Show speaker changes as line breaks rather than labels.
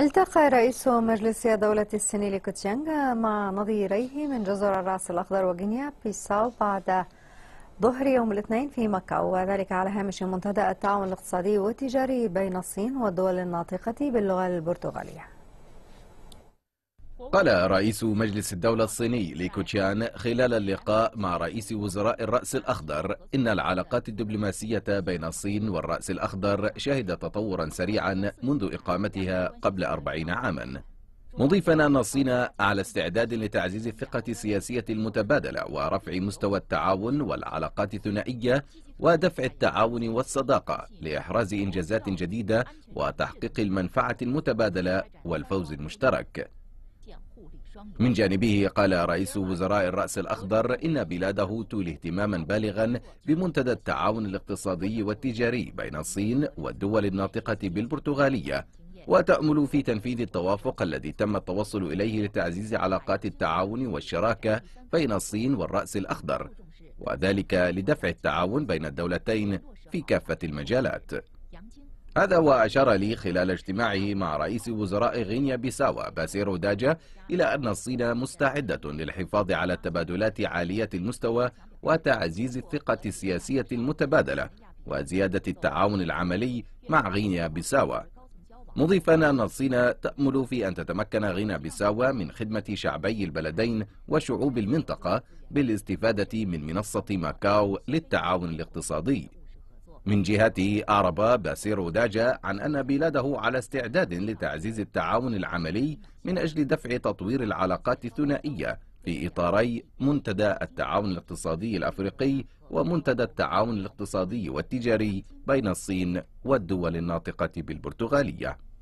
التقى رئيس مجلس دولة السنيل لكوتشانغ مع نظيريه من جزر الرأس الأخضر وغينيا بيساو بعد ظهر يوم الاثنين في مكة وذلك على هامش منتدى التعاون الاقتصادي والتجاري بين الصين والدول الناطقة باللغة البرتغالية
قال رئيس مجلس الدولة الصيني ليكوتشيان خلال اللقاء مع رئيس وزراء الرأس الأخضر إن العلاقات الدبلوماسية بين الصين والرأس الأخضر شهدت تطورا سريعا منذ إقامتها قبل أربعين عاما مضيفا أن الصين على استعداد لتعزيز الثقة السياسية المتبادلة ورفع مستوى التعاون والعلاقات الثنائية ودفع التعاون والصداقة لإحراز إنجازات جديدة وتحقيق المنفعة المتبادلة والفوز المشترك من جانبه قال رئيس وزراء الرأس الأخضر إن بلاده تولي اهتماما بالغا بمنتدى التعاون الاقتصادي والتجاري بين الصين والدول الناطقة بالبرتغالية وتأمل في تنفيذ التوافق الذي تم التوصل إليه لتعزيز علاقات التعاون والشراكة بين الصين والرأس الأخضر وذلك لدفع التعاون بين الدولتين في كافة المجالات هذا وأشار لي خلال اجتماعه مع رئيس وزراء غينيا بيساوا باسيرو داجا إلى أن الصين مستعدة للحفاظ على التبادلات عالية المستوى وتعزيز الثقة السياسية المتبادلة وزيادة التعاون العملي مع غينيا بيساوا مضيفا أن الصين تأمل في أن تتمكن غينيا بيساوا من خدمة شعبي البلدين وشعوب المنطقة بالاستفادة من منصة ماكاو للتعاون الاقتصادي من جهته أعرب باسيرو داجا عن أن بلاده على استعداد لتعزيز التعاون العملي من أجل دفع تطوير العلاقات الثنائية في إطاري منتدى التعاون الاقتصادي الأفريقي ومنتدى التعاون الاقتصادي والتجاري بين الصين والدول الناطقة بالبرتغالية